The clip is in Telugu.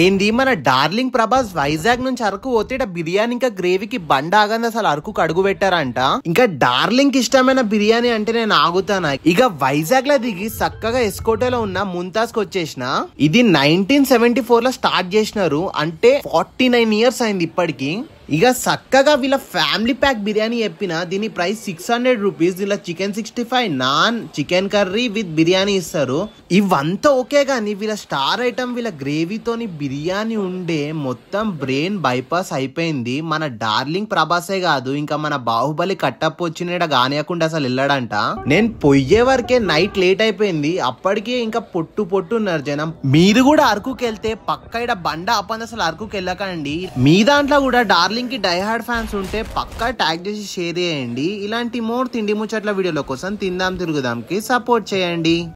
ఏంది మన డార్లింగ్ ప్రభాస్ వైజాగ్ నుంచి అరకు పోతే బిర్యానీ ఇంకా గ్రేవీకి బండ ఆగంది అసలు అరకు అడుగు పెట్టారంట ఇంకా డార్లింగ్ ఇష్టమైన బిర్యానీ అంటే నేను ఆగుతానా ఇక వైజాగ్ లో దిగి చక్కగా ఎస్కోటేలో ఉన్న ముంతాజ్ కి వచ్చేసిన ఇది నైన్టీన్ సెవెంటీ లో స్టార్ట్ చేసినారు అంటే ఫార్టీ నైన్ ఇయర్స్ అయింది ఇప్పటికి ఇక చక్కగా వీళ్ళ ఫ్యామిలీ ప్యాక్ బిర్యానీ చెప్పిన దీని ప్రైస్ సిక్స్ హండ్రెడ్ రూపీస్ ఇలా chicken sixty five naan chicken curry with biryani ఇస్తారు ఇవంతా ఓకే కానీ వీళ్ళ స్టార్ ఐటమ్ వీళ్ళ గ్రేవీతోని బిర్యానీ ఉండే మొత్తం బ్రెయిన్ బైపాస్ అయిపోయింది మన డార్లింగ్ ప్రభాసే కాదు ఇంకా మన బాహుబలి కట్టప్ వచ్చిన కానియకుండా అసలు వెళ్ళాడంట నేను పొయ్యే వరకే నైట్ లేట్ అయిపోయింది అప్పటికే ఇంకా పొట్టు పొట్టు ఉన్నారు జనం మీరు కూడా అరకుకి వెళ్తే పక్క ఇక్కడ బండ ఆపంది అసలు అరకుకి వెళ్ళకండి మీ దాంట్లో కూడా డార్లింగ్ కి డైహార్డ్ ఫ్యాన్స్ ఉంటే పక్కా ట్యాగ్ చేసి షేర్ చేయండి ఇలాంటి మోర్ తిండి ముచ్చట్ల వీడియోల కోసం తిందాం తిరుగుదాంకి సపోర్ట్ చేయండి